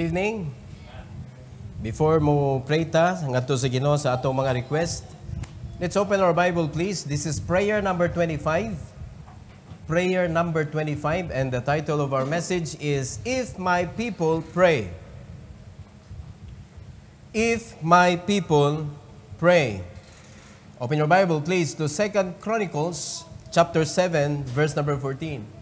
Good evening. Before mo pray ta, ngadto sa Ginoo sa atong mga request, let's open our Bible please. This is prayer number 25. Prayer number 25 and the title of our message is If My People Pray. If My People Pray. Open your Bible please to 2 Chronicles chapter 7 verse number 14.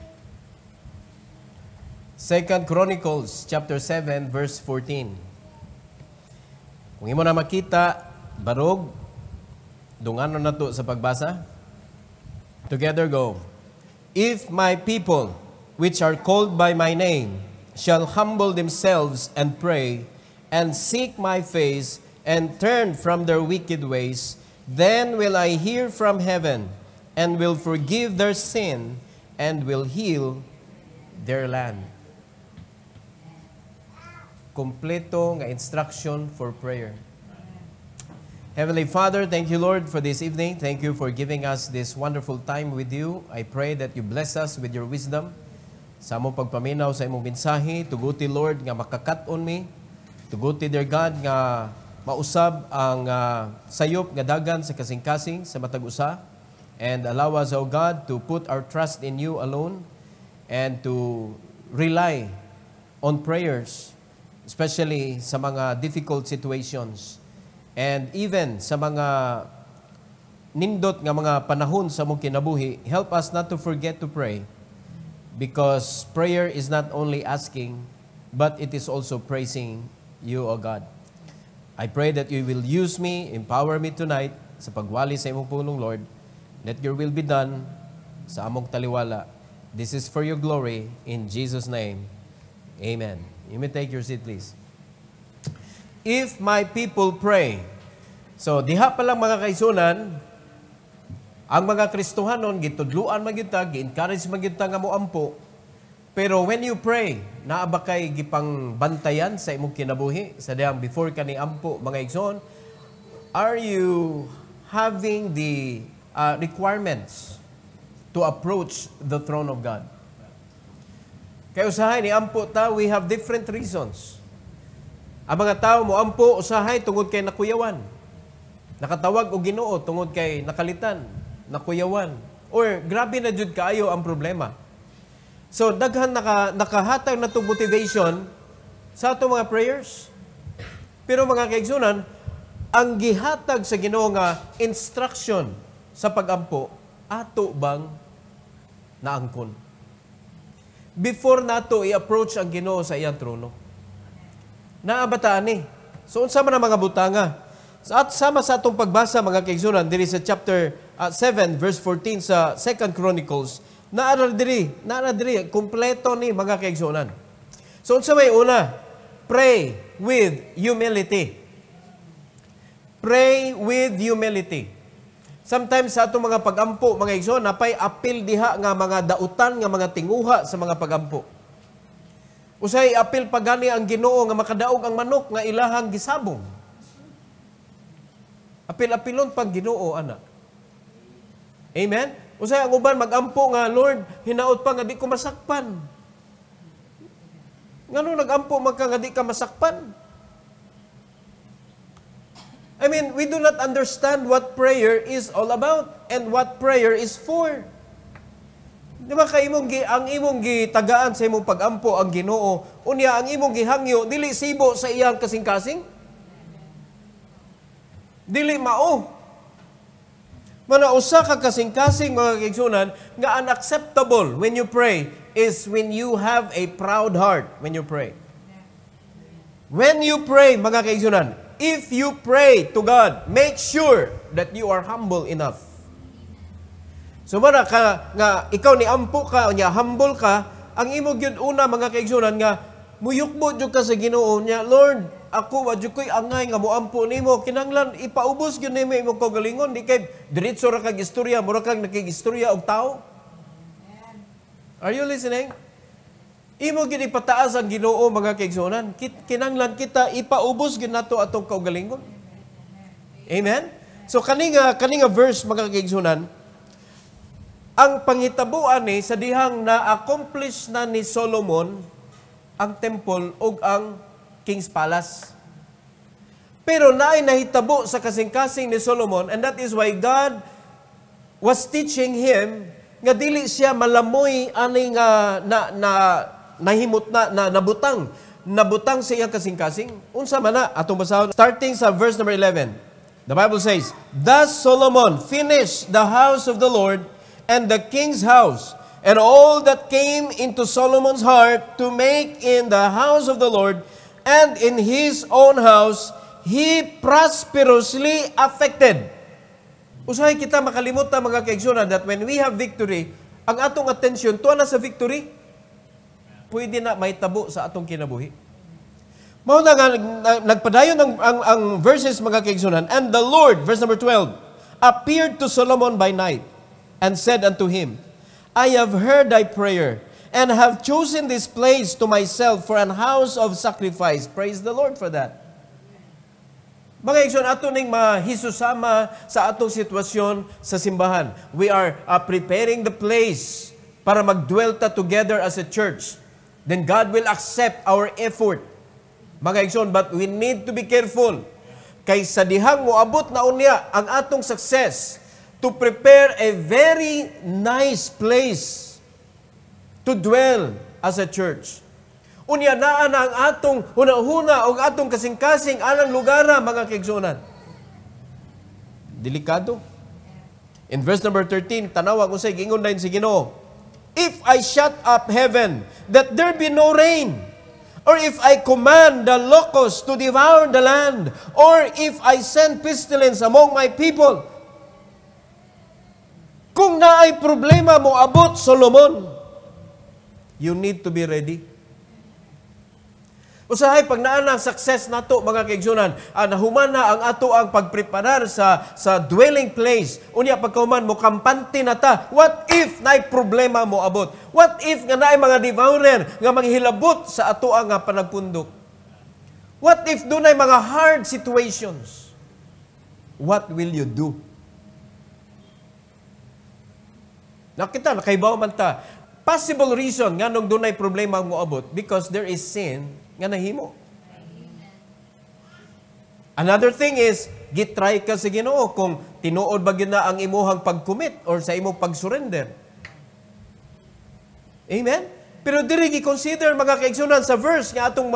Second Chronicles chapter 7 verse 14. Kung imo na makita barog dungano na to sa pagbasa. Together go. If my people which are called by my name shall humble themselves and pray and seek my face and turn from their wicked ways, then will I hear from heaven and will forgive their sin and will heal their land kompleto nga instruction for prayer. Heavenly Father, thank you, Lord, for this evening. Thank you for giving us this wonderful time with you. I pray that you bless us with your wisdom. Sa among pagpaminaw sa imong mensahe, tuguti, Lord, nga makakat on me. Tuguti, dear God, nga mausab ang uh, sayop nga dagan sa kasing-kasing sa matag-usa. And allow us, oh God, to put our trust in you alone and to rely on prayers especially sa mga difficult situations and even sa mga nindot nga mga panahon sa mong kinabuhi, help us not to forget to pray because prayer is not only asking but it is also praising you, O God. I pray that you will use me, empower me tonight sa pagwali sa imong pulong, Lord. Let your will be done sa among taliwala. This is for your glory. In Jesus' name, Amen. You may take your seat, please. If my people pray. So, diha pa lang mga kaisunan, ang mga Kristuhan nun, gitudluan magita, gi-encourage magita nga mo ampo. Pero when you pray, naa ba kay gipang bantayan sa imong kinabuhi? Sa diyang before ka ni ampo, mga igsoon, are you having the uh, requirements to approach the throne of God? Kaya usahay ni ampo ta, we have different reasons. Ang mga tao mo ampo usahay tungod kay nakuyawan. Nakatawag o Ginoo tungod kay nakalitan, nakuyawan. Or grabe na jud kaayo ang problema. So daghan naka nakahatag na to motivation sa ato mga prayers. Pero mga kaigsunan, ang gihatag sa Ginoo nga instruction sa pagampo ato bang naangkon before nato i-approach ang Ginoo sa iyang trono. Naabataan ni. Eh. So unsa man ang mga butanga? At sama sa atong pagbasa mga kaigsunan diri sa chapter uh, ah, 7 verse 14 sa 2 Chronicles, naa diri, naa diri kumpleto ni mga kaigsunan. So unsa may una? Pray with humility. Pray with humility. Sometimes sa ato mga pagampo, mga igsoon, napay apil diha nga mga dautan, nga mga tinguha sa mga pagampo. Usay apil pagani ang ginoo nga makadaog ang manok nga ilahang gisabong. Apil-apilon pag ginoo, ana. Amen? Usay ang uban magampo nga, Lord, hinaot pa nga di ko masakpan. Ngano nagampo magka nga di ka masakpan? I mean, we do not understand what prayer is all about and what prayer is for. Di ba kay imong gi ang imong gitagaan sa imong pagampo ang Ginoo, unya ang imong gihangyo dili sibo sa iyang kasing-kasing? Dili mao. Mana usa ka kasing-kasing mga kaigsunan nga unacceptable when you pray is when you have a proud heart when you pray. When you pray, mga kaigsoonan, if you pray to God, make sure that you are humble enough. So mara ka nga ikaw ni ampo ka nya humble ka, ang imo gyud una mga kaigsoonan nga muyukbo jud ka sa Ginoo nya, Lord, ako wa jud koy angay nga moampo nimo kinanglan ipaubos gyud nimo imo kagalingon di kay diretso ra kag istorya, mura kag nakigistorya og tawo. Are you listening? Imo gid ipataas ang Ginoo mga kaigsuonan. Kinanglan kita ipaubos gid nato atong kaugalingon. Amen. So kani nga kani nga verse mga kaigsuonan ang pangitabuan ani sa dihang na-accomplish na ni Solomon ang temple ug ang king's palace. Pero naay nahitabo sa kasing-kasing ni Solomon and that is why God was teaching him nga dili siya malamoy ani nga na, na nahimot na, na nabutang nabutang sa iyang kasing-kasing. Unsa man na atong basahon starting sa verse number 11. The Bible says, "Thus Solomon finished the house of the Lord and the king's house, and all that came into Solomon's heart to make in the house of the Lord and in his own house, he prosperously affected." Usahay kita makalimot ta mga kaigsoonan that when we have victory, ang atong attention tuana sa victory pwede na may tabo sa atong kinabuhi. Mao na nga nagpadayon ang, ang, ang verses mga kaigsunan, and the Lord verse number 12 appeared to Solomon by night and said unto him, I have heard thy prayer and have chosen this place to myself for an house of sacrifice. Praise the Lord for that. Mga eksyon, ato ning mahisusama sa atong sitwasyon sa simbahan. We are uh, preparing the place para magdwelta together as a church then God will accept our effort. Mga igsoon, but we need to be careful. Kay sa dihang abot na unya ang atong success to prepare a very nice place to dwell as a church. Unya naa na ang atong hunahuna o atong kasing-kasing alang lugar mga kaigsunan. Delikado. In verse number 13, tanawa ko sa gingon na si Ginoo. If I shut up heaven, that there be no rain, or if I command the locusts to devour the land, or if I send pestilence among my people, kung naay problema mo abot, Solomon, you need to be ready. Usahay pag naa ng success nato mga kaigsunan, ah, nahuman na ang ato ang pagpreparar sa sa dwelling place. Unya pagkauman mo kampante na ta. What if naay problema mo abot? What if nga naay mga devourer nga manghilabot sa ato ang ah, panagpundok? What if dunay mga hard situations? What will you do? Nakita, nakaibaw man ta. Possible reason nga nung dunay problema mo abot because there is sin nga nahimo. Another thing is, gitry ka sa Ginoo kung tinuod ba na ang imuhang pag-commit or sa imong pag-surrender. Amen? Pero diri gi-consider mga kaigsunan sa verse nga atong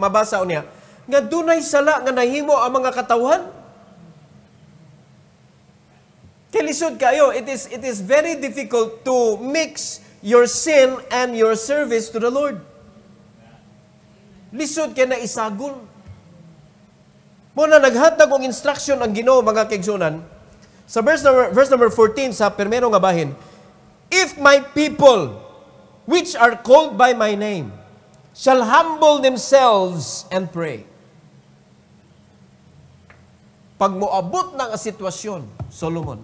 mabasa niya, nga dunay sala nga nahimo ang mga katawhan. Kilisod kayo, it is, it is very difficult to mix your sin and your service to the Lord lisod kay na isagol. na naghatag og instruction ang Ginoo mga kaigsoonan Sa verse number, verse number 14 sa permero nga bahin, If my people, which are called by my name, shall humble themselves and pray. Pag moabot na ang sitwasyon, Solomon,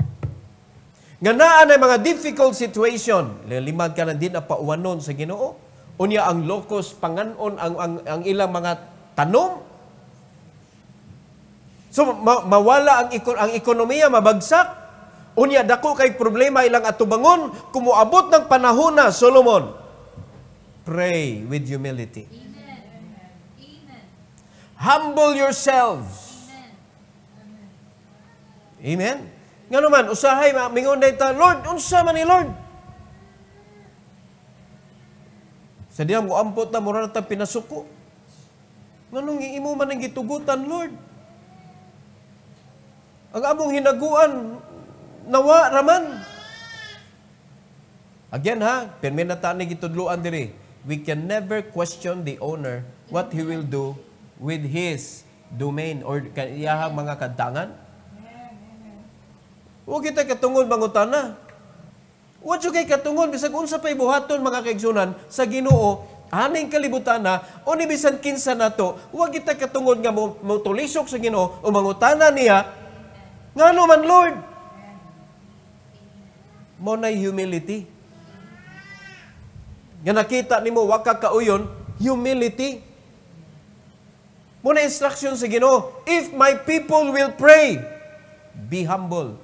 nga naa na mga difficult situation, lilimad ka na din na pauwanon sa ginoo, Unya ang locus panganon ang, ang, ang ilang mga tanom. So ma, mawala ang, ang ekonomiya, mabagsak. Unya dako kay problema ilang atubangon kumuabot ng panahon na Solomon. Pray with humility. Amen. Amen. Humble yourselves. Amen. Amen. Nga naman, usahay, mingon na ito, Lord, unsa man ni Lord? Sa diya mo ampot na mura natang pinasuko. Nganong iimo man ang gitugutan, Lord? Ang among hinaguan, nawa raman. Again ha, pirmina ta ni gitudluan diri. We can never question the owner what he will do with his domain or kaniyahang mga kadangan. Huwag kita bangutan na. Wa jud kay katungon bisag unsa pay buhaton mga kaigsunan sa Ginoo aning kalibutan na o ni bisan kinsa nato wa kita katungod nga mo sa Ginoo o mangutana niya ngano man Lord mo na humility nga nakita nimo wa ka kauyon humility mo na instruction sa Ginoo if my people will pray be humble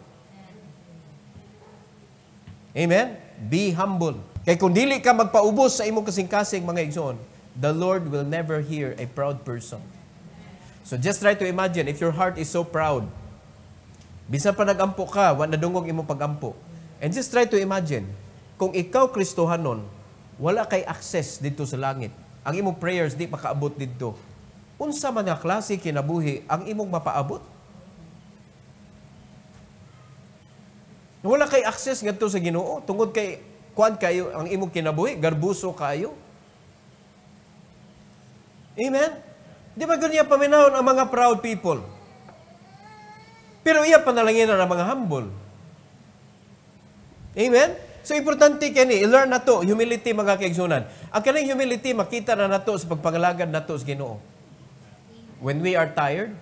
Amen? Be humble. Kay kung dili ka magpaubos sa imong kasing-kasing, mga igsoon, the Lord will never hear a proud person. So just try to imagine, if your heart is so proud, bisan pa nagampo ka, wala nadungog imong pagampo. And just try to imagine, kung ikaw Kristohanon, wala kay access dito sa langit. Ang imong prayers di makaabot dito. Unsa man nga klase kinabuhi ang imong mapaabot? Wala kay access ngadto sa Ginoo tungod kay kuan kayo ang imong kinabuhi, garbuso kayo. Amen. Di ba ganyan paminahon ang mga proud people? Pero iya panalanginan ang mga humble. Amen? So, importante kini, i-learn na to, humility mga kaigsunan. Ang kanyang humility, makita na nato sa pagpangalagad nato sa ginoo. When we are tired,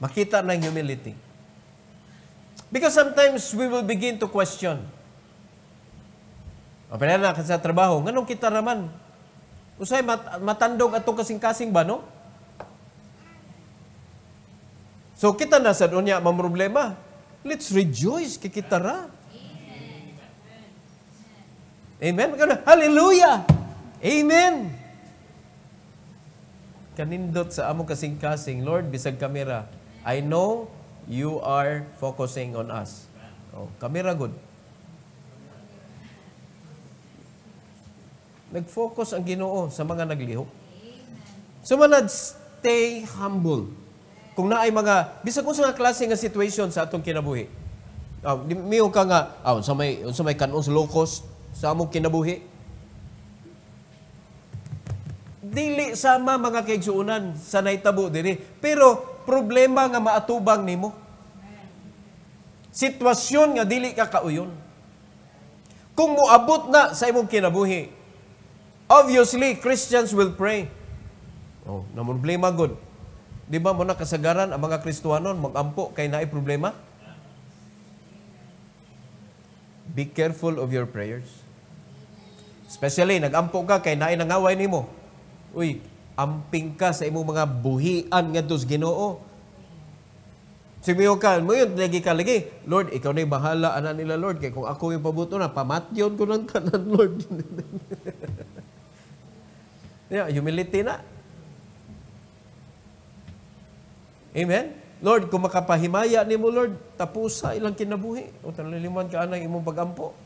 makita na ang humility. Because sometimes we will begin to question. O pinala ka sa trabaho, nganong kita raman? Usay mat matandog ato kasing-kasing ba, no? So kita na sa unya mga problema. Let's rejoice kay kita ra. Amen. Hallelujah. Amen. Kanindot sa amo kasing-kasing, Lord, bisag kamera. I know you are focusing on us. Oh, kamera good. Nag-focus ang ginoo sa mga naglihok. Sumanad, so, stay humble. Kung naay mga, bisag kung sa klase nga situation sa atong kinabuhi. Oh, di, miyo ka nga, oh, sa may, sa may kanong sa sa among kinabuhi. Dili sama mga kaigsuunan sa naitabo diri. Pero problema nga maatubang nimo. Sitwasyon nga dili ka kauyon. Kung moabot na sa imong kinabuhi, obviously Christians will pray. Oh, na problema gud. Di ba mo na kasagaran ang mga Kristuwanon magampo kay naay problema? Be careful of your prayers. Especially nagampo ka kay naay nangaway nimo. Uy, amping ka sa imong mga buhian nga sa Ginoo. Simiyokan mo yun, lagi ka lagi. Lord, ikaw na bahala, ana nila Lord. Kaya kung ako yung pabuto na, pamatyon ko ng kanan, Lord. yeah, humility na. Amen? Lord, kung makapahimaya ni mo, Lord, tapusa ilang kinabuhi. O talaliman ka anang imong pagampo.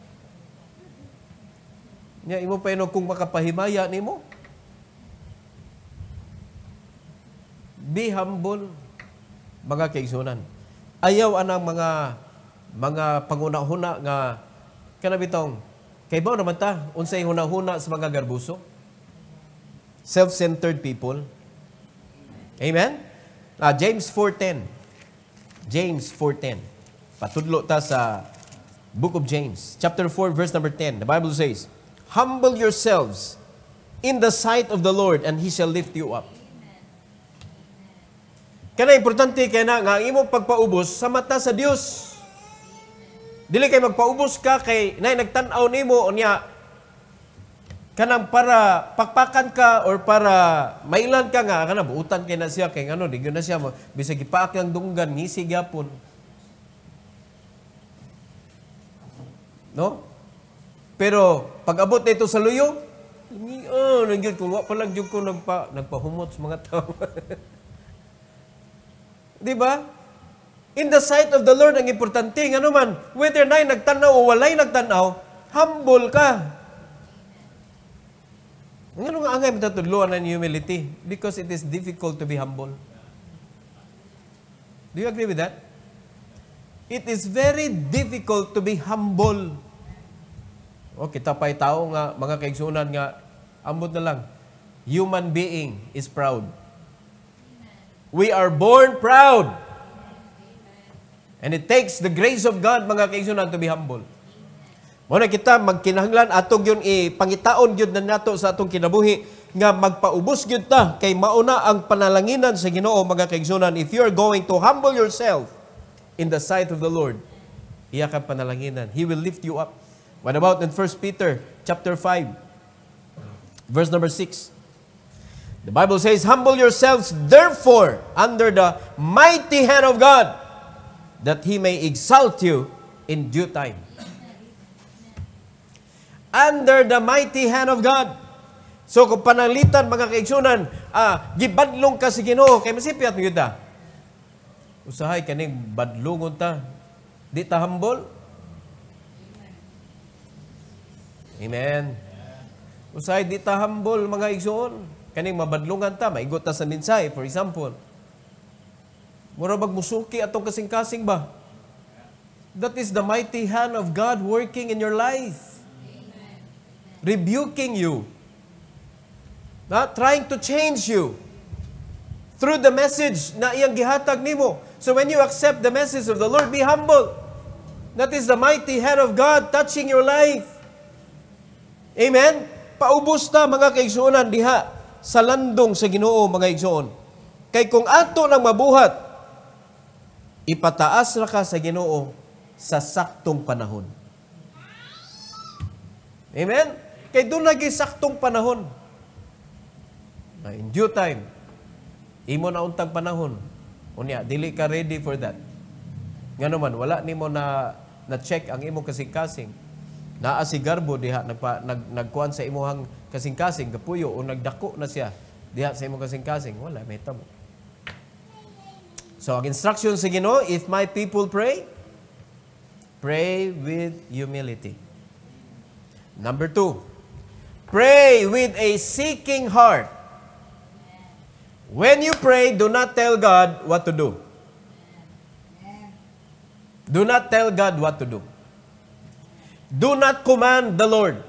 Niya, yeah, imo pa yun, kung makapahimaya ni mo, Be humble, mga kaigsunan. Ayaw anang mga mga panguna-huna nga kanabitong kay ba naman ta unsay hunahuna sa mga garbuso? Self-centered people. Amen? Ah, James 4.10. James 4.10. Patudlo ta sa Book of James, chapter 4, verse number 10. The Bible says, Humble yourselves in the sight of the Lord, and He shall lift you up. Kana importante kay na nga imo pagpaubos sa mata sa Dios. Dili kay magpaubos ka kay nay nagtan-aw nimo unya kanang para pakpakan ka or para mailan ka nga kana buutan kay na siya kay ngano di na siya bisag gipaak ang dunggan ngisi gyapon. No? Pero pag abot nito sa luyo, oh, nangyod ko, wa pa lang ko nagpa, nagpahumot sa mga tao. Di ba? In the sight of the Lord, ang importante, ano man, whether na'y nagtanaw o walay nagtanaw, humble ka. Nga nga angay matatudloan ang humility because it is difficult to be humble. Do you agree with that? It is very difficult to be humble. O, kita pa'y tao nga, mga kaigsunan nga, ambot na lang. Human being is proud. We are born proud. And it takes the grace of God, mga kaigsunan, to be humble. Muna kita magkinahanglan atong yun ipangitaon yun na nato sa atong kinabuhi nga magpaubos yun ta kay mauna ang panalanginan sa Ginoo mga kaigsunan. If you're going to humble yourself in the sight of the Lord, iya ka panalanginan. He will lift you up. What about in 1 Peter chapter 5 verse number 6? The Bible says, Humble yourselves therefore under the mighty hand of God, that He may exalt you in due time. Under the mighty hand of God. So kung panalitan mga kaigsunan, ah, gibadlong ka si Ginoo kay masipiat mo ta. Usahay kaning badlongon ta. Di ta humble. Amen. Usahay di ta humble mga igsoon kaning mabadlungan ta, may ta sa mensahe, for example. Mura bag musuki atong kasing-kasing ba? That is the mighty hand of God working in your life. Amen. Rebuking you. Not trying to change you. Through the message na iyang gihatag nimo. So when you accept the message of the Lord, be humble. That is the mighty hand of God touching your life. Amen? Paubos ta mga kaigsuunan diha sa landong sa Ginoo mga igsoon. Kay kung ato nang mabuhat, ipataas ra ka sa Ginoo sa saktong panahon. Amen? Kay doon lagi saktong panahon. in due time, imo na untang panahon. Unya, dili ka ready for that. Nga naman, wala nimo na na-check ang imong kasing-kasing naa si Garbo diha nagpa, nag, nagkuan sa imuhang kasing-kasing gapuyo o nagdako na siya diha sa imong kasing-kasing wala mahitabo So ang instruction sa Ginoo, if my people pray, pray with humility. Number two, pray with a seeking heart. When you pray, do not tell God what to do. Do not tell God what to do. Do not command the Lord.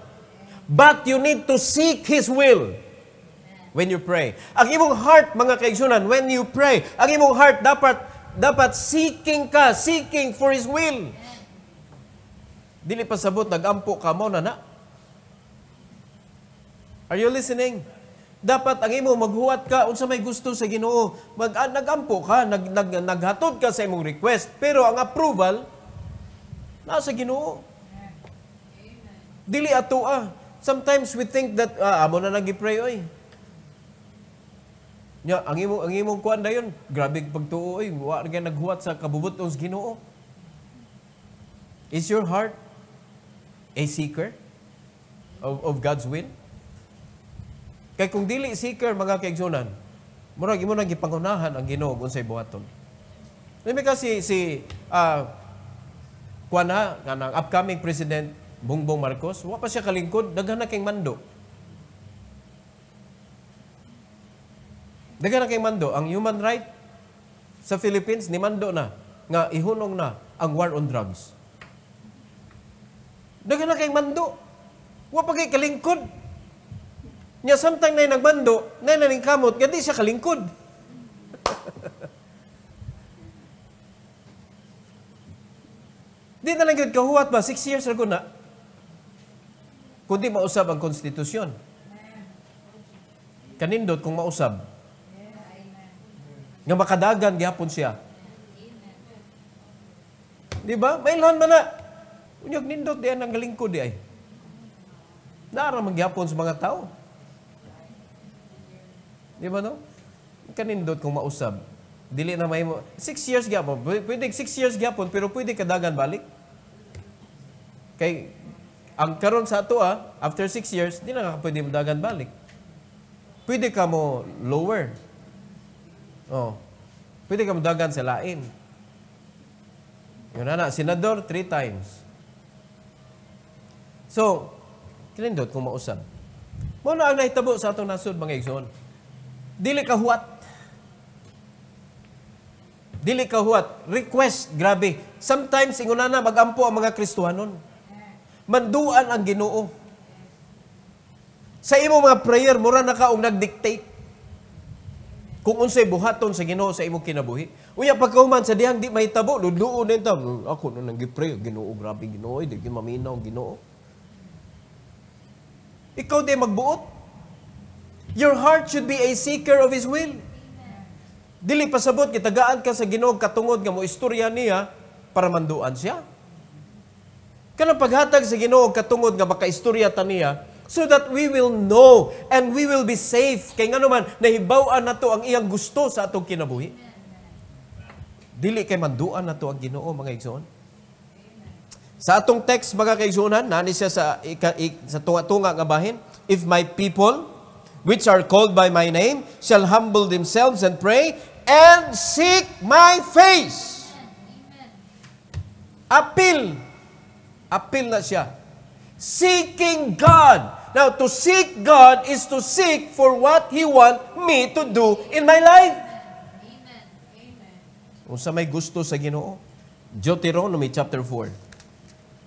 But you need to seek His will when you pray. Ang imong heart, mga kaigsunan, when you pray, ang imong heart dapat dapat seeking ka, seeking for His will. Dili pa sabot, nagampo ka mo na na. Are you listening? Dapat ang imo maghuwat ka unsa may gusto sa Ginoo. Mag ah, nagampo ka, nag, nag, naghatod ka sa imong request, pero ang approval nasa Ginoo. Dili ato ah. Sometimes we think that ah, amo na nagipray oy. Nya ang imong ang imong kuan dayon, grabe pagtuo oy, wa kay naghuwat sa kabubuton sa Ginoo. Is your heart a seeker of, of God's will? Kay kung dili seeker mga kaigsunan, murag imo nang gipangunahan ang Ginoo unsay buhaton. Maybe kasi si uh, ah, kuan na upcoming president Bongbong Marcos, wa pa siya kalingkod, daghan na kay mando. Daghan na kay mando ang human right sa Philippines ni mando na nga ihunong na ang war on drugs. Daghan na kay mando. Wa pa kay kalingkod. Nya samtang nay nagmando, nay ning kamot, gadi siya kalingkod. Di na lang gud kahuwat ba 6 years ago na kundi mausab ang konstitusyon. Kanindot kung mausab. Nga makadagan gihapon siya. Di ba? Mailhan man na. Unyag nindot diyan ang galingkod di ay. Nara manggihapon sa mga tao. Di ba no? Kanindot kung mausab. Dili na may mo. Six years gihapon. Pwede six years gihapon pero pwede kadagan balik. Kay ang karon sa ato ah, after 6 years, di na pwede mo dagan balik. Pwede ka mo lower. Oh. Pwede ka mo dagan sa lain. Yun na na, senador, 3 times. So, kinindot kung mausap. Mo na ang nahitabo sa atong nasod, mga igsoon. Dili ka huwat. Dili ka huwat. Request, grabe. Sometimes, inguna na, magampo ang mga Kristuhanon manduan ang Ginoo. Sa imo mga prayer mura na kaong nagdictate kung unsay buhaton sa Ginoo sa imong kinabuhi. Uya pagkahuman sa dihang di mahitabo, ludluon din ta. Ako na nang gipray, Ginoo, grabe Ginoo, eh, di maminaw Ginoo. Ikaw di magbuot. Your heart should be a seeker of His will. Dili pasabot, kitagaan ka sa Ginoo katungod nga mo istorya niya para manduan siya. Kanang paghatag sa Ginoo katungod nga baka istorya ta niya so that we will know and we will be safe kay ngano man nahibaw-an nato ang iyang gusto sa atong kinabuhi. Dili kay manduan nato ang Ginoo mga igsoon. Sa atong text mga kaigsunan, nani siya sa ika, ik, sa tunga-tunga nga bahin, if my people which are called by my name shall humble themselves and pray and seek my face. Apil Appeal na siya. Seeking God. Now, to seek God is to seek for what He want me to do in my life. Amen. Amen. Kung may gusto sa ginoo. Deuteronomy chapter 4.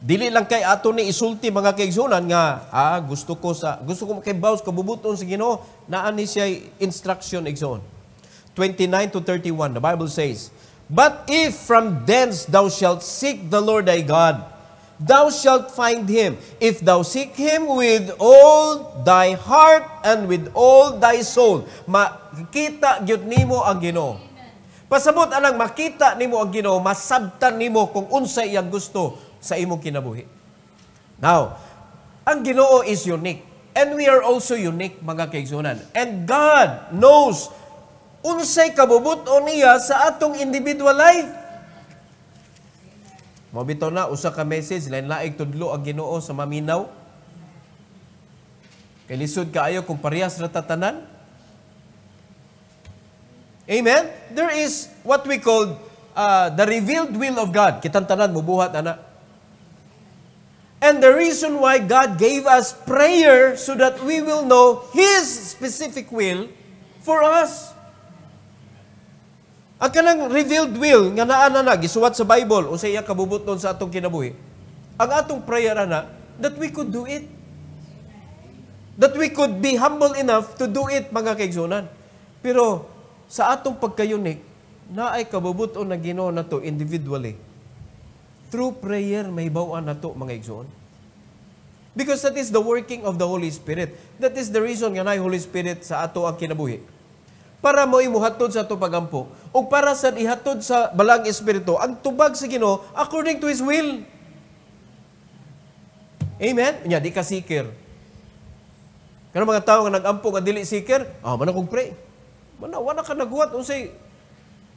Dili lang kay ato ni isulti mga kaigsunan nga ah, gusto ko sa gusto ko kay bawas kabubuton sa Ginoo naan ni siya instruction igsoon. 29 to 31 the Bible says, "But if from thence thou shalt seek the Lord thy God, thou shalt find him, if thou seek him with all thy heart and with all thy soul. Makita gyud nimo ang Ginoo. Pasabot anang makita nimo ang Ginoo, masabtan nimo kung unsay iyang gusto sa imong kinabuhi. Now, ang Ginoo is unique. And we are also unique, mga kaigsoonan. And God knows unsay kabubuton niya sa atong individual life. Mo na usa ka message lain laig tudlo ang Ginoo sa maminaw. Kailisod lisod kaayo kung parehas ra tatanan. Amen. There is what we call uh, the revealed will of God. Kitang tanan mubuhat ana. And the reason why God gave us prayer so that we will know His specific will for us. At kanang revealed will nga naa na na gisuwat sa Bible o sa iya kabubuton sa atong kinabuhi. Ang atong prayer ana that we could do it. That we could be humble enough to do it mga kaigsunan. Pero sa atong pagkayunik, na ay kabubuton na Ginoo nato individually. Through prayer may bawa nato mga igsoon. Because that is the working of the Holy Spirit. That is the reason nga na Holy Spirit sa ato ang kinabuhi para mo imuhatod sa ato pagampo o para sa ihatod sa balang espiritu ang tubag sa Ginoo according to his will. Amen. Nya di ka seeker. Kanang mga tao nga nagampo nga dili seeker, ah man akong pray. Mana wala ka naguhat unsay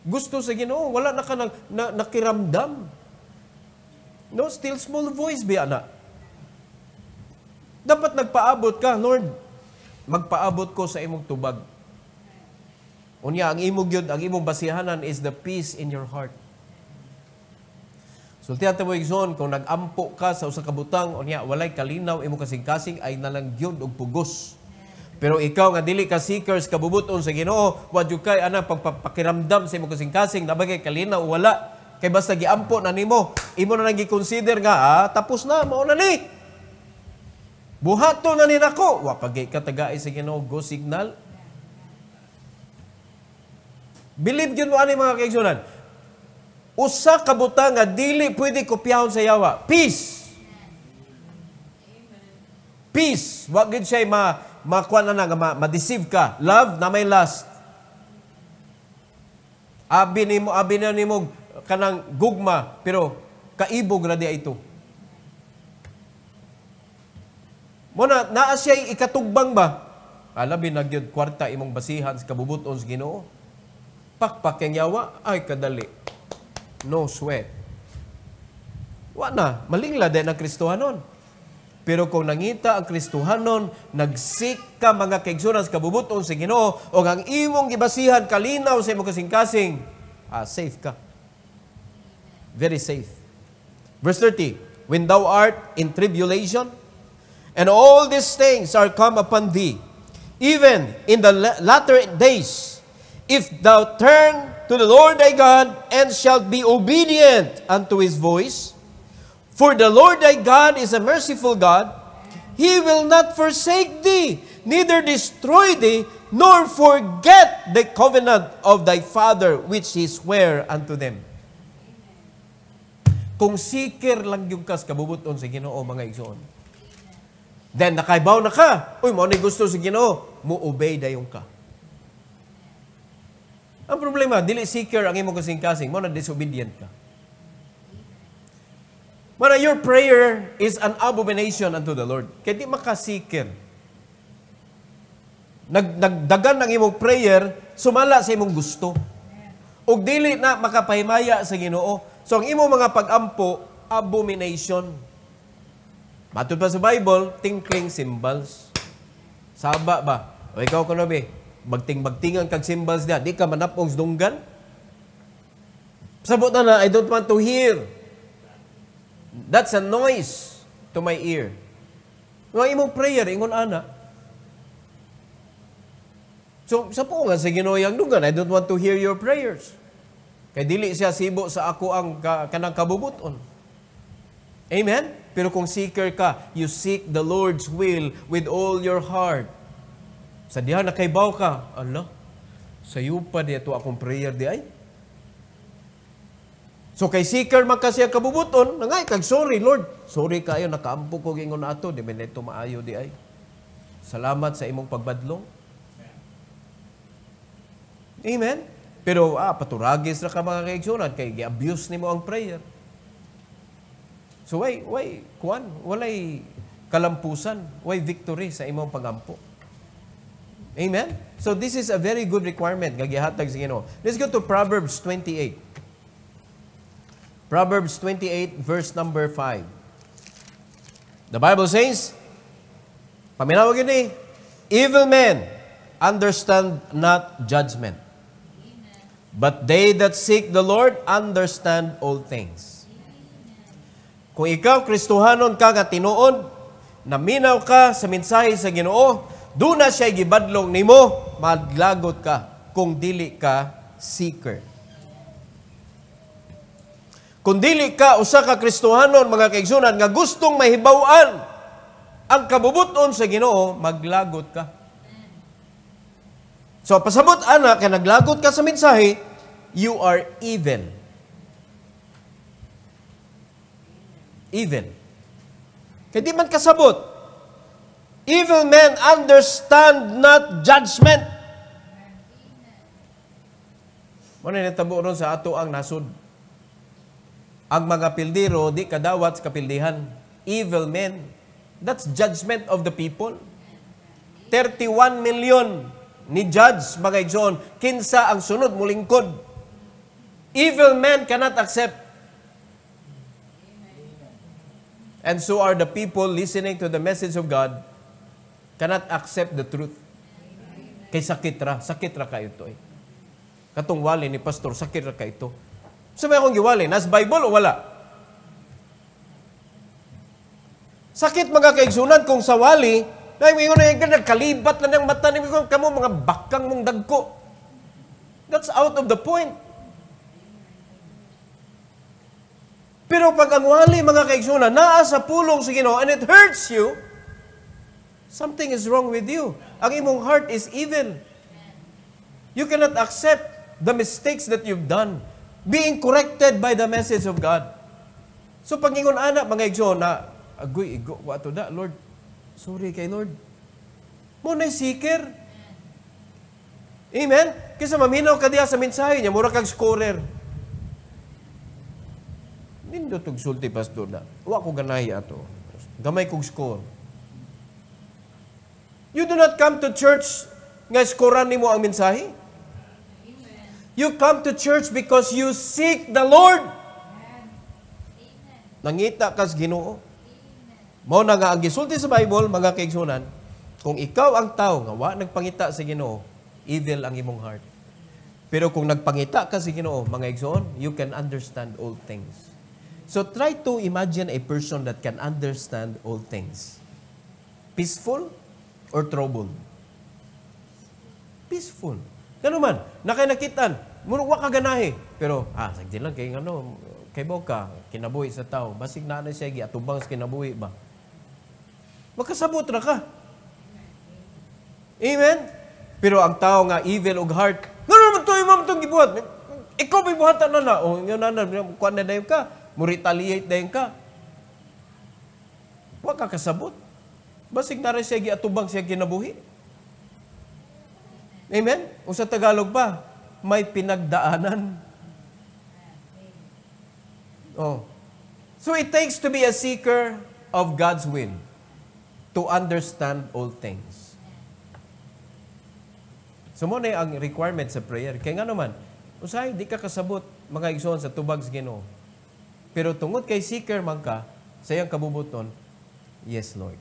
gusto sa Ginoo, wala na ka nag, na, nakiramdam. No, still small voice be ana. Dapat nagpaabot ka, Lord. Magpaabot ko sa imong tubag Unya ang imong gyud ang imong basihanan is the peace in your heart. Sulti so, ato mo igsoon, kung nagampo ka sa usa ka butang, unya walay kalinaw imo kasing-kasing ay nalang gyud og pugos. Pero ikaw nga dili ka seekers kabubuton sa Ginoo, wa jud kay ana pagpakiramdam sa imong kasing-kasing nabagay kalinaw wala. Kay basta giampo na nimo, imo na lang gi-consider nga ah, tapos na mao na ni. Buhaton na ni nako, wa pagay ka tagay sa Ginoo go signal Believe yun mo ano mga kaigsunan. Usa ka buta nga dili pwede kopyahon sa yawa. Peace. Peace. Wag gid siya ma makuha na nga ma, ma-deceive ka. Love na may last. Abi nimo abi na nimo kanang gugma pero kaibog ra diay ito. Mo na naa siya ikatugbang ba? Alabi nagyod kwarta imong basihan sa kabubuton sa Ginoo. Pakpak yawa ay kadali. No sweat. Wala, na, malingla din ang Kristohanon. Pero kung nangita ang Kristuhanon, nagsik ka mga kaigsunas kabubuton sa Ginoo o ang imong gibasihan kalinaw sa imong kasing-kasing, ah, safe ka. Very safe. Verse 30, When thou art in tribulation, and all these things are come upon thee, even in the latter days, If thou turn to the Lord thy God, and shalt be obedient unto his voice, for the Lord thy God is a merciful God, he will not forsake thee, neither destroy thee, nor forget the covenant of thy father which he sware unto them. Kung sikir lang yung kas kabubuton sa Ginoo mga igsoon. Then nakaibaw na ka. Uy, mo ni gusto sa Ginoo, mo obey dayong ka. Ang problema, dili seeker ang imong kasing-kasing, mo na disobedient ka. Mara, your prayer is an abomination unto the Lord. Kaya di makasikir. Nag, nagdagan ang imong prayer, sumala sa imong gusto. O dili na makapahimaya sa ginoo. So ang imong mga pagampo, abomination. Matod pa sa Bible, tinkling symbols. Saba ba? O ikaw, ko kunobi, magting-magtingan kag simbals niya, di ka manapong dunggan? Sabot na na, I don't want to hear. That's a noise to my ear. Nga imong prayer, ingon ana. So, sa po nga sa ginoyang dugan, I don't want to hear your prayers. Kay dili siya sibo sa ako ang ka, kanang kabubuton. Amen? Pero kung seeker ka, you seek the Lord's will with all your heart. Sa diha nakaibaw ka, Allah, sayo pa di ito akong prayer di ay. So kay seeker man kasi ang kabubuton, nangay kag sorry Lord, sorry kayo nakaampo ko gingon ato, di man ito maayo di ay. Salamat sa imong pagbadlong. Amen. Pero ah, paturagis ra ka mga kaigsyonan kay gi-abuse nimo ang prayer. So why why kuan, walay kalampusan, why victory sa imong pangampo. Amen? So this is a very good requirement Gagihatag gihatag sa Ginoo. Let's go to Proverbs 28. Proverbs 28 verse number 5. The Bible says, Paminawag yun eh, evil men understand not judgment. Amen. But they that seek the Lord understand all things. Amen. Kung ikaw, Kristuhanon ka nga tinuod, naminaw ka sa mensahe sa Ginoo, Duna siya gibadlong nimo, maglagot ka kung dili ka seeker. Kung dili ka usa ka Kristohanon mga kaigsunan nga gustong mahibaw-an ang kabubuton sa Ginoo, maglagot ka. So pasabot ana kay naglagot ka sa mensahe, you are even. Even. Kay di man kasabot, Evil men understand not judgment. Muna nitabo ron sa ato ang nasud. Ang mga pildiro, di kadawat sa kapildihan. Evil men. That's judgment of the people. 31 million ni judge mga John, kinsa ang sunod mulingkod evil men cannot accept and so are the people listening to the message of God Cannot accept the truth. Kay sakit ra. Sakit ra kayo to eh. Katong wali ni pastor, sakit ra ka to. Sa may akong giwali, nas Bible o wala? Sakit mga kaigsunan kung sa wali, na ingon na yung nagkalibat lang ng mata ni ko, kamo mga bakang mong dagko. That's out of the point. Pero pag ang wali mga kaigsunan, naa sa pulong si Ginoo and it hurts you, Something is wrong with you. Ang imong heart is evil. You cannot accept the mistakes that you've done. Being corrected by the message of God. So pangingon ana mga igsoon na agoy igo wa to da Lord. Sorry kay Lord. Mo na seeker. Amen. Kaysa maminaw ka diya sa mensahe niya, mura kag scorer. Nindot og sulti pastor na. Wa ko ganahi ato. Gamay kog score. You do not come to church nga skoran nimo ang mensahe. You come to church because you seek the Lord. Amen. Nangita kas Ginoo. Mao na nga ang gisulti sa Bible mga kaigsunan, kung ikaw ang tao nga wa nagpangita sa Ginoo, evil ang imong heart. Pero kung nagpangita ka sa Ginoo, mga igsoon, you can understand all things. So try to imagine a person that can understand all things. Peaceful, or troubled? Peaceful. Kano man, nakinakitan, murwa ka ganahe. Pero, ah, sagdi lang kay ano, kay Boka, kinabuhi sa tao. Basig na na siya, atubang sa kinabuhi ba? Makasabot ra ka. Amen? Pero ang tao nga evil og heart, ngano man to imam tong gibuhat? Ikaw may buhat na na. O, yun na na, kuan na dayon ka. Muretaliate dayon ka. Wa ka kasabot. Basig na rin siya giatubag siya kinabuhi. Amen? O sa Tagalog pa, may pinagdaanan. Oh. So it takes to be a seeker of God's will to understand all things. So mo na ang requirement sa prayer. Kaya nga naman, usay, di ka kasabot mga igsoon sa tubag sa Ginoo. Pero tungod kay seeker man ka, sa iyang kabubuton, yes, Lord.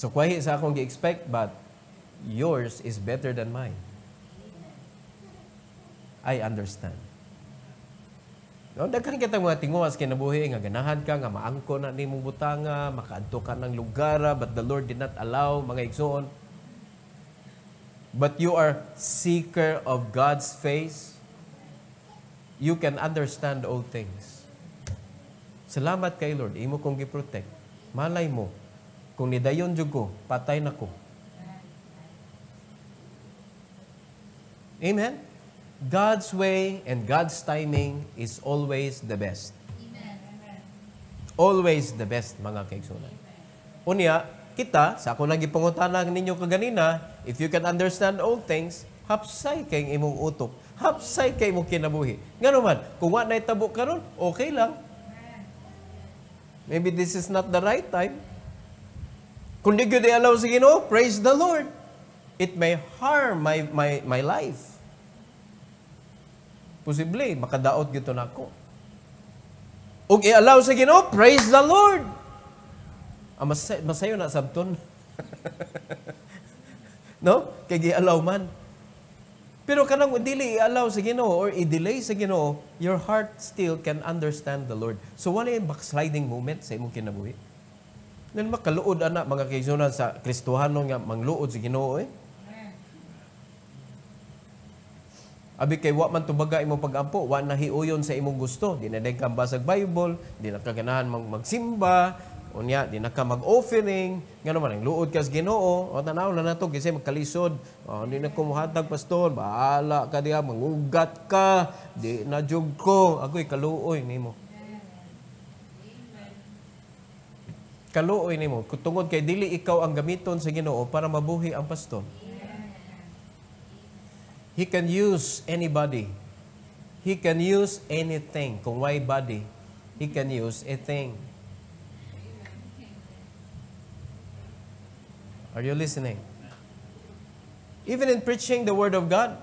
So kwahi sa akong gi-expect but yours is better than mine. I understand. No, daghan kita mga tinguas kay nga ganahan ka nga maangko na nimong butanga, makaadto ka ng lugar ah, but the Lord did not allow mga igsoon. But you are seeker of God's face. You can understand all things. Salamat kay Lord, imo kong giprotect. Malay mo, kung nidayon jud ko, patay na ko. Amen? God's way and God's timing is always the best. Amen. Always the best, mga kaigsoonan. Unya, kita, sa ako lang ipangutana ninyo kaganina, if you can understand all things, hapsay kay imong utok. Hapsay kay imong kinabuhi. Ngano man, kung wala nay tabo karon, okay lang. Maybe this is not the right time. Kung di ko allow sa Ginoo, praise the Lord. It may harm my, my, my life. Posible, makadaot gyud to nako. Ug i-allow sa Ginoo, praise the Lord. Ah, masay, masayo na sabton. no? Kay gi-allow man. Pero kanang dili i-allow sa Ginoo or i-delay sa Ginoo, your heart still can understand the Lord. So wala yung backsliding moment sa imong kinabuhi. Nang makaluod ana mga kaigsunan sa Kristohano nga mangluod sa si Ginoo eh. Abi kay wa man tubaga imong pagampo, wa na hiuyon sa imong gusto. Di na day kang basag Bible, di na ka mag magsimba, unya di na ka mag-offering, ngano man ang luod ka sa Ginoo. O tanaw na nato kasi magkalisod. Oh, di na kumuhatag pastor, baala ka diha mangugat ka, di na jug ko, agoy kaluoy nimo. kaluoy nimo tungod kay dili ikaw ang gamiton sa Ginoo para mabuhi ang pastor. He can use anybody. He can use anything. Kung why body, he can use a thing. Are you listening? Even in preaching the word of God,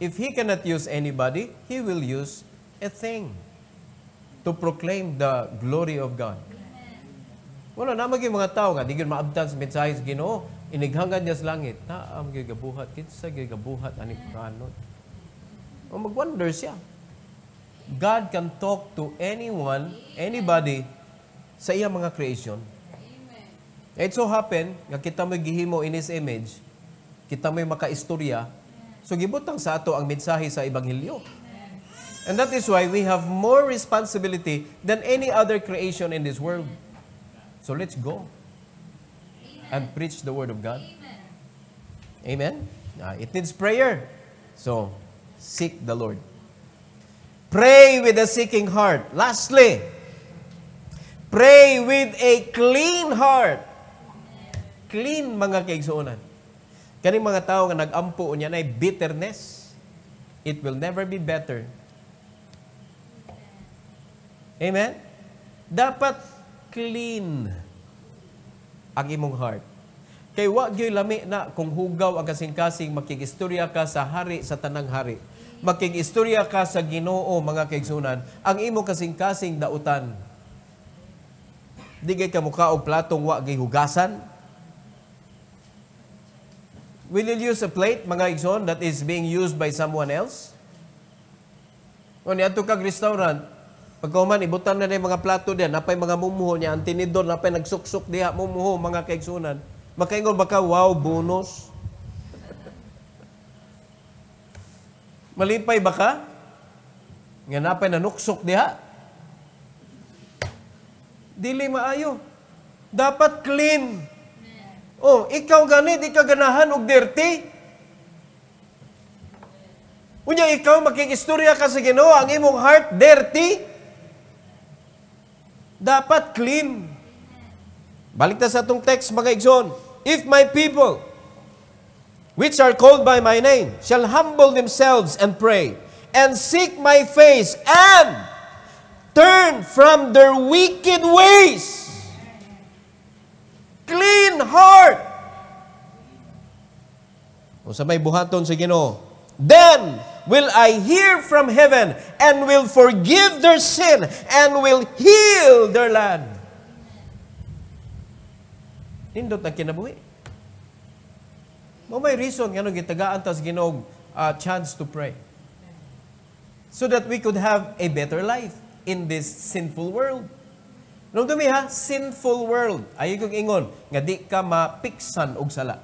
if he cannot use anybody, he will use a thing to proclaim the glory of God. Wala na maging mga tao nga, di yun maabtan sa mensahe sa ginoo, inighangan niya sa langit, taam yung gabuhat, kinsa yung gabuhat, ani kanot. O mag-wonder siya. God can talk to anyone, anybody, sa iya mga creation. Amen. It so happen, nga kita mo gihimo in His image, kita may makaistorya, so gibutang sa ato ang mensahe sa Ebanghelyo. And that is why we have more responsibility than any other creation in this world. Amen. So let's go Amen. and preach the Word of God. Amen? Amen? Uh, it needs prayer. So seek the Lord. Pray with a seeking heart. Lastly, pray with a clean heart. Clean mga kaigsuonan. Kaning mga tao nga nagampo unya nay bitterness, it will never be better. Amen? Dapat clean ang imong heart. Kay wa gyoy lami na kung hugaw ang kasing-kasing makigistorya ka sa hari sa tanang hari. Makigistorya ka sa Ginoo mga kaigsoonan ang imo kasing-kasing dautan. Di kay ka mukha og platong wa gihugasan. Will you use a plate, mga igsoon, that is being used by someone else? Kung niya kag restaurant, Pagkauman, ibutan na yung mga plato diyan, napay mga mumuho niya, ang tinidor, napay nagsuksok diha, mumuho, mga kaigsunan. Makaingon baka, wow, bonus. Malipay baka? Nga napay nanuksok diha. Dili maayo. Dapat clean. Oh, ikaw ganit, ikaw ganahan og dirty. Unya ikaw makikistorya ka sa Ginoo, ang imong heart dirty. Dapat clean. Balik na sa itong text, mga igsoon. If my people, which are called by my name, shall humble themselves and pray, and seek my face, and turn from their wicked ways. Clean heart. o sa may buhaton sa Ginoo, then will I hear from heaven and will forgive their sin and will heal their land. Nindot ang kinabuhi. Mo may reason nga nung gitagaan tas ginog uh, chance to pray. So that we could have a better life in this sinful world. Nung kami ha, sinful world. Ayaw kong ingon, nga di ka mapiksan og sala.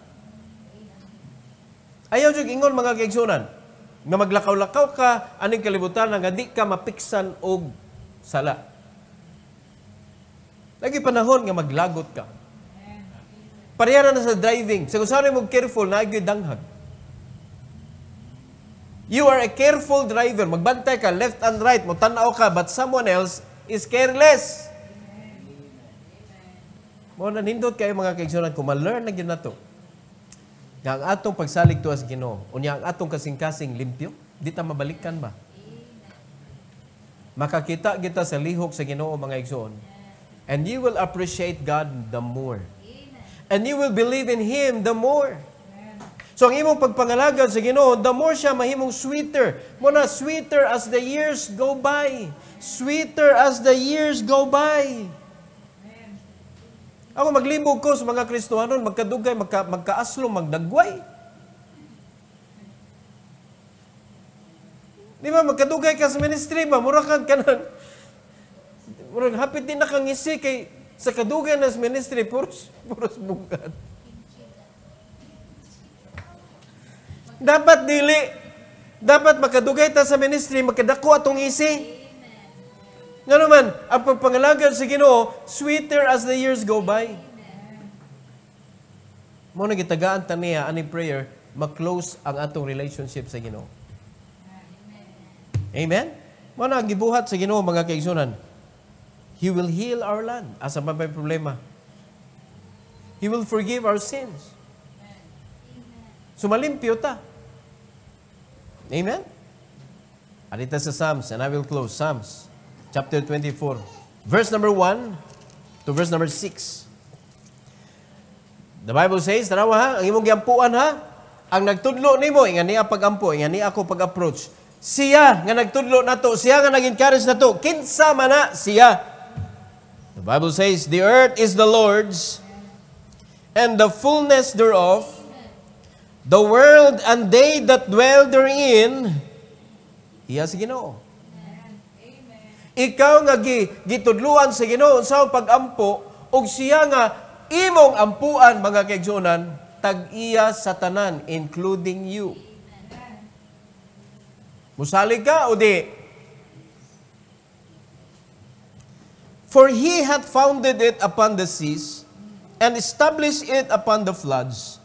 Ayaw kong ingon mga kaigsunan, nga maglakaw-lakaw ka aning kalibutan nga di ka mapiksan og sala. Lagi panahon nga maglagot ka. Parehara na sa driving. Sa kung saan mo careful, nagyoy danghag. You are a careful driver. Magbantay ka left and right. Mo tanaw ka, but someone else is careless. Mo na nindot kayo mga kaigsunan ko, ma-learn na gyud nato nga ang atong pagsalig tuas Ginoo, unya ang atong kasing-kasing limpyo, di ta mabalikan ba? Makakita kita sa lihok sa Ginoo mga igsoon. And you will appreciate God the more. And you will believe in Him the more. So ang imong pagpangalaga sa Ginoo, the more siya mahimong sweeter. Mo sweeter as the years go by. Sweeter as the years go by. Ako maglibog ko sa mga Kristohanon, magkadugay, magka, magkaaslo, magdagway. Di ba, magkadugay ka sa ministry ba? Murakan kang kanan. Murag hapit din na kang isi kay sa kadugay ng ministry, puros, puros bungkan. Dapat dili, dapat makadugay ta sa ministry, magkadako atong isi. Nga naman, ang pagpangalagad sa Ginoo, sweeter as the years go by. Mo nagitagaan ta niya ani prayer, ma ang atong relationship sa Ginoo. Amen. Mo na gibuhat sa Ginoo mga kaigsunan. He will heal our land asa pa may problema. He will forgive our sins. Sumalimpyo ta. Amen. Adita sa Psalms, and I will close Psalms chapter 24, verse number 1 to verse number 6. The Bible says, tanaw ha, ang imong giampuan ha, ang nagtudlo nimo ingani ang pagampo, ingan niya ako pag-approach. Siya nga nagtudlo nato, siya nga nag-encourage nato, kinsa man na siya. The Bible says, the earth is the Lord's and the fullness thereof, the world and they that dwell therein, iya si Ginoo ikaw nga gi, gitudluan sa Ginoo sa pagampo ug siya nga imong ampuan mga kaigsuonan tag-iya sa tanan including you. Musalig ka o di? For he hath founded it upon the seas and established it upon the floods.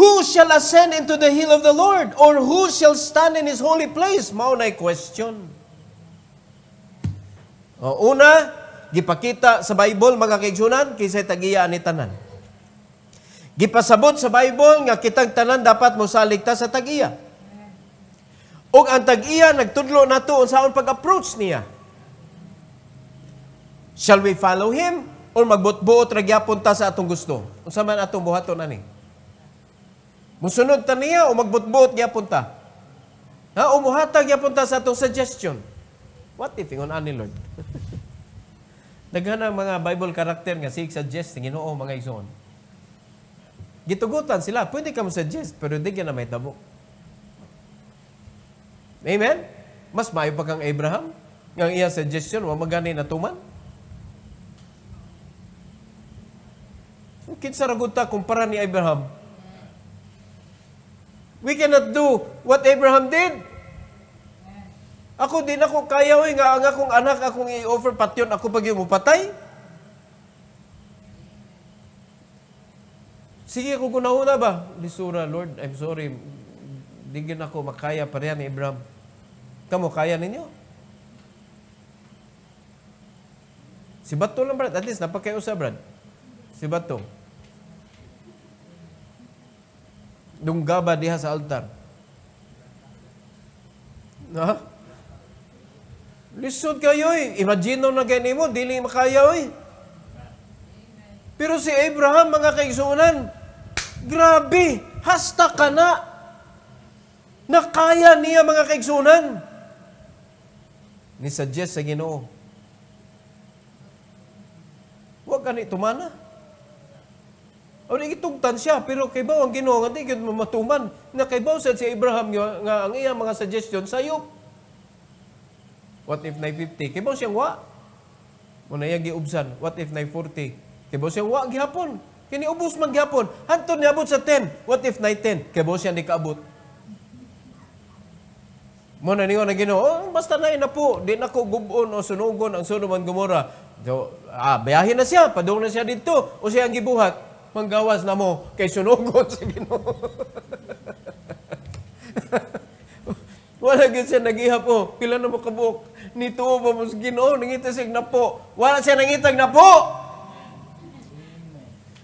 Who shall ascend into the hill of the Lord? Or who shall stand in his holy place? Mao na question. O, una, gipakita sa Bible mga kaigsunan kaysa tagiya ni tanan. Gipasabot sa Bible nga kitang tanan dapat mo saligtas sa tagiya. O ang tagiya nagtudlo nato unsaon pag-approach niya. Shall we follow him or magbutbuot ra gyapon ta sa atong gusto? Unsa man atong buhaton ani? Musunod ta niya o magbutbuot gyapon ta? Ha, umuhatag yapon ta sa atong suggestion. What itingon ani Lord? Daghan mga Bible character nga sig suggest Ginoo mga igsoon. Gitugutan sila, pwede ka mo suggest pero di na may tabo. Amen? Mas maayo pa kang Abraham nga iya suggestion wa magani na tuman. Kinsa ra ta kumpara ni Abraham? We cannot do what Abraham did. Ako din ako kaya oy nga ang akong anak akong i-offer patyon ako pag mo patay. Sige ko na ba? Lisura, Lord, I'm sorry. Digin ako makaya pa ni Abraham. Kamo kaya ninyo? Si Bato lang, Brad. At least, napakayo sa Brad. Si Bato. Dunggaba diha sa altar. Ha? Huh? Lisod kayo eh. Imagine na gani mo, dili makaya eh. Pero si Abraham, mga kaigsuunan, grabe, hasta ka na. Nakaya niya mga kaigsuunan. Nisuggest sa ginoo. Huwag ka na itumana. Ah. O ikitugtan siya, pero kay ang ginoo, hindi yun matuman. Na kay sa si Abraham nga, ang iyang mga suggestion, sayop. What if na 50? Kibaw siya wa. Muna iya giubsan. What if na 40? Kibaw siya wa gihapon. Kini ubos man gihapon. Hanton abot sa 10. What if na 10? Kibaw siya di kaabot. Muna niyo na Ginoo, oh, basta na na po, di na ko gubon o sunugon ang sunuman gumora. So, ah, bayahin na siya, padung na siya dito, o siya ang gibuhat, manggawas na mo kay sunugon sa Ginoo. Wala gid siya nagihapo. Pila na mo kabuok. Nituo ba mo sa Ginoo nangita sig po. Wala siya nangitag napo.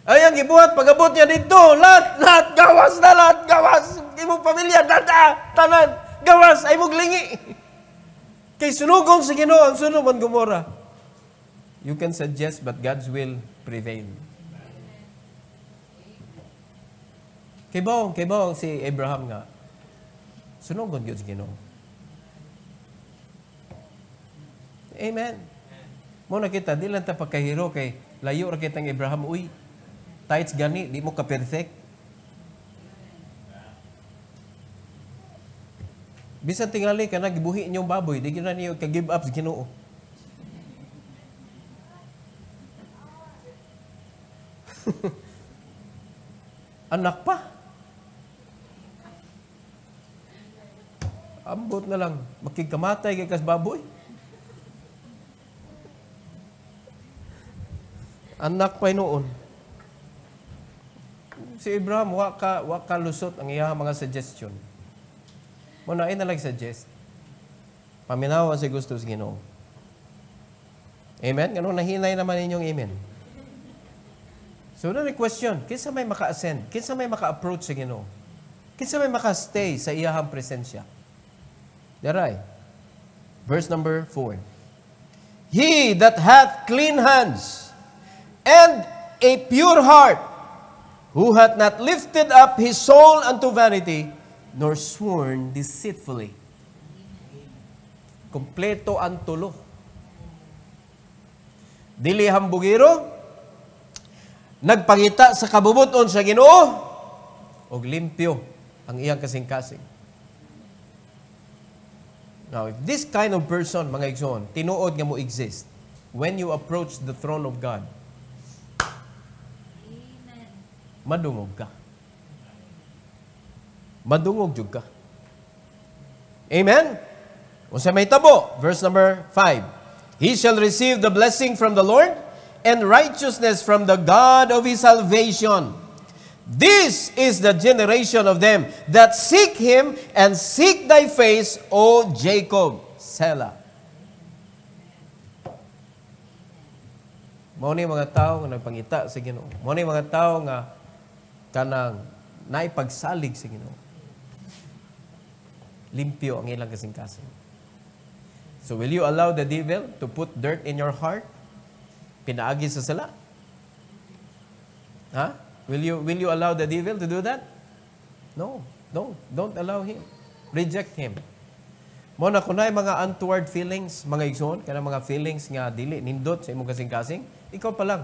Ay ang gibuhat pagabot niya dito, lahat lahat gawas na lahat gawas. Imo pamilya dada tanan gawas ay mong Kay sunugong si Ginoo ang sunod man gumora. You can suggest but God's will prevail. Kay Bong, kay Bong si Abraham nga. Sunugon yun sa Ginoo. Amen. Muna kita, di lang ta pagkahiro kay layo ra kitang Abraham, uy, tights gani, di mo ka-perfect. Bisa tingali ka na gibuhi niyong baboy, di na niyo ka-give up sa Ginoo. Anak pa. Ambot na lang, makikamatay kay kasbaboy. Anak pa noon. Si Abraham, wa ka, wa ka lusot ang iya mga suggestion. Muna, ay nalag suggest. Paminawa si gusto sa Ginoo. Amen? Ganun, nahinay naman ninyong amen. So, na question, kinsa may maka-ascend? Kinsa may maka-approach sa Ginoo? Kinsa may maka-stay sa iyahang presensya? Daray. Verse number 4. He that hath clean hands and a pure heart, who hath not lifted up his soul unto vanity, nor sworn deceitfully. Kompleto ang tulo. Dili hambugiro, nagpangita sa kabubuton sa Ginoo, og limpyo ang iyang kasing-kasing. Now, if this kind of person, mga igsoon, tinuod nga mo exist, when you approach the throne of God, Amen. madungog ka. Madungog jug ka. Amen? Unsa may tabo? Verse number 5. He shall receive the blessing from the Lord and righteousness from the God of his salvation. This is the generation of them that seek him and seek thy face, O Jacob. Selah. Mao ni mga tao nga nagpangita sa Ginoo. Mao ni mga tao nga kanang naipagsalig sa Ginoo. Limpyo ang ilang kasingkasing. So will you allow the devil to put dirt in your heart? Pinaagi sa sala? Ha? Will you, will you allow the devil to do that? No. Don't. Don't allow him. Reject him. Mo na kunay mga untoward feelings, mga igsoon, kana mga feelings nga dili nindot sa imong kasing-kasing, ikaw pa lang.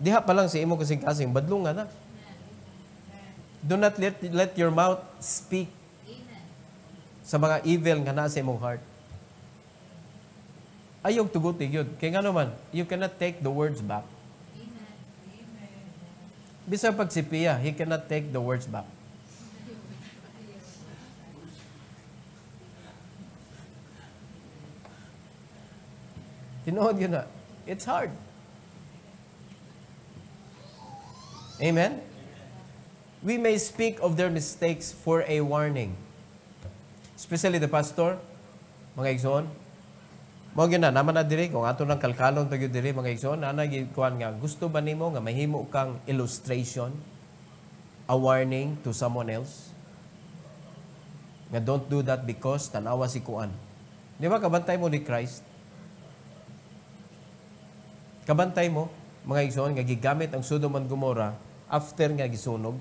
Diha pa lang sa imong kasing-kasing, badlong nga na. Do not let, let your mouth speak sa mga evil nga na sa imong heart. Ayaw tugutig yun. Kaya nga naman, you cannot take the words back. Bisa pag si Pia, he cannot take the words back. Tinood yun na. It's hard. Amen? We may speak of their mistakes for a warning. Especially the pastor, mga igsoon, mo na naman na diri kung ato nang kalkalon pag diri mga igsoon ana gikuan nga gusto ba nimo nga mahimo kang illustration a warning to someone else nga don't do that because tanawa si kuan. Di ba kabantay mo ni Christ? Kabantay mo mga igsoon nga gigamit ang Sodom and Gomorrah after nga gisunog.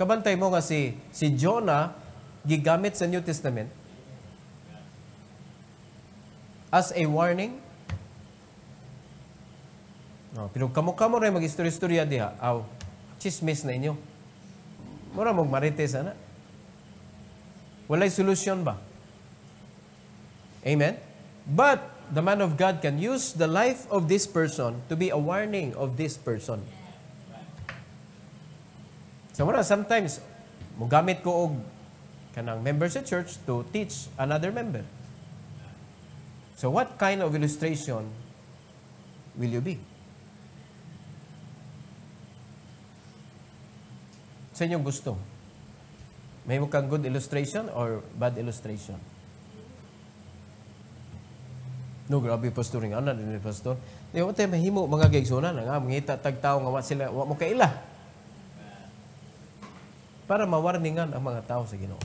Kabantay mo nga si si Jonah gigamit sa New Testament as a warning. No, oh, pero kamo-kamo ray mag-istorya-istorya diha. Aw, chismis na inyo. Mura mong marites, ana. Walay solusyon ba? Amen? But, the man of God can use the life of this person to be a warning of this person. So, mura, sometimes, mugamit ko og kanang member sa church to teach another member. So what kind of illustration will you be? Sa inyong gusto. May mo good illustration or bad illustration? No, grabe pastor nga na din pastor. Di mo tayo mahimo mga gaigsuna na nga mangita tagtao nga wa sila wa mo kaila. Para mawarningan ang mga tao sa Ginoo.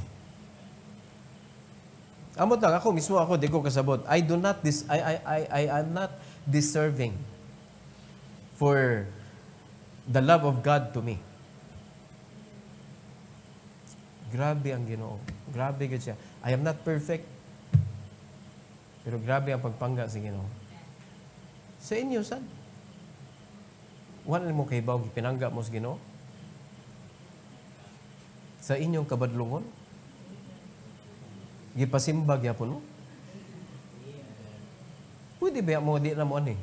Amot lang, ako mismo ako, di ko kasabot. I do not, this I, I, I, I am not deserving for the love of God to me. Grabe ang ginoo. Grabe gyud siya. I am not perfect. Pero grabe ang pagpangga sa ginoo. Sa inyo, sad. Wala mo kay bawag pinangga mo sa ginoo? Sa inyong kabadlungon? Gipasimba gyapon mo? Pwede ba mo di na mo ani?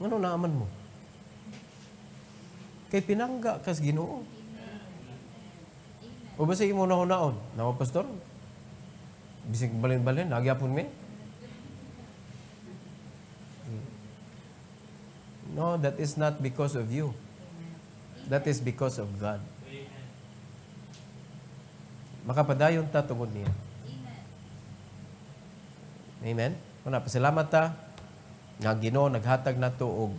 Ngano naaman mo? Kay pinangga kas Ginoo. O ba sa imo na naon? Nawa pastor? Bisig balin-balin, nagyapon mi? No, that is not because of you. That is because of God makapadayon ta tungod niya. Amen. Amen. Muna, pasalamat ta nga Ginoo naghatag nato og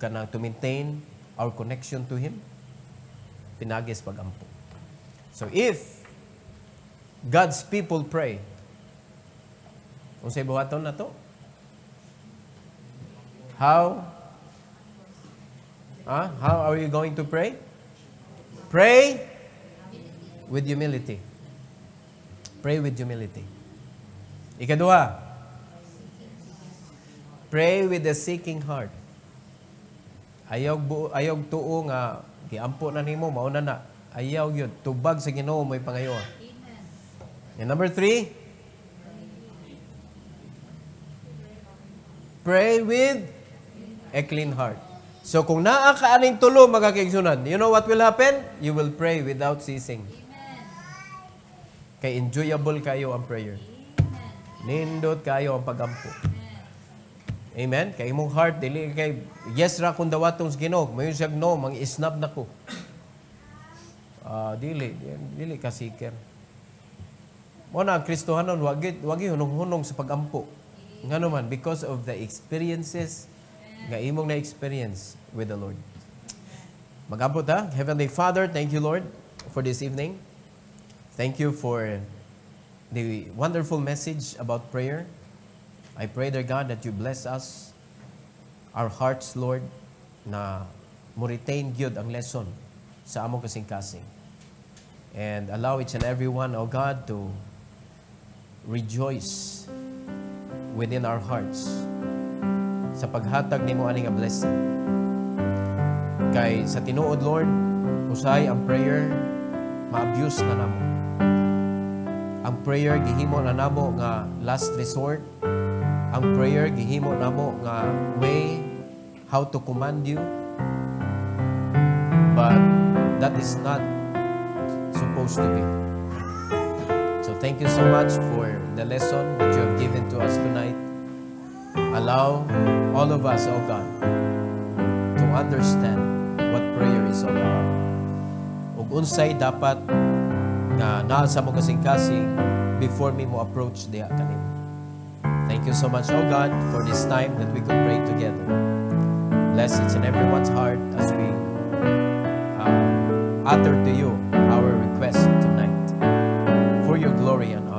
kanang to maintain our connection to him pinagis pagampo. So if God's people pray, unsay buhaton nato? How? Ah, huh? how are you going to pray? Pray with humility. Pray with humility. Ikadua, pray with a seeking heart. Ayaw, bu, ayaw tuo nga, giampo na nimo, mauna na. Ayaw yun, tubag sa ginoo mo pangayoa. And number three, pray with a clean heart. So kung naa ka aning tulo, magakigsunod, you know what will happen? You will pray without ceasing. Kay enjoyable kayo ang prayer. Nindot kayo ang pagampo. Amen? Kay imong heart, dili kay yes ra kung dawatong ginog, may siya no, mang isnab na ko. Uh, dili, dili ka seeker. Mo na Kristohanon, wagi, wagi hunong-hunong sa pagampo. Nga man because of the experiences nga imong na-experience with the Lord. Magampo ta. Heavenly Father, thank you, Lord, for this evening. Thank you for the wonderful message about prayer. I pray, dear God, that you bless us, our hearts, Lord, na mo-retain gyud ang lesson sa among kasing-kasing. And allow each and every one, O God, to rejoice within our hearts sa paghatag nimo aning nga blessing. Kay sa tinuod Lord, usay ang prayer ma-abuse na namo. Ang prayer gihimo na namo nga last resort. Ang prayer gihimo namo nga way how to command you. But that is not supposed to be. So thank you so much for the lesson that you have given to us tonight. Allow all of us, oh God, to understand what prayer is all about. Ug unsay dapat na naa sa mo kasing-kasing before me mo approach diya kanimo. Thank you so much, O God, for this time that we could pray together. Bless each and everyone's heart as we uh, utter to you our request tonight for your glory and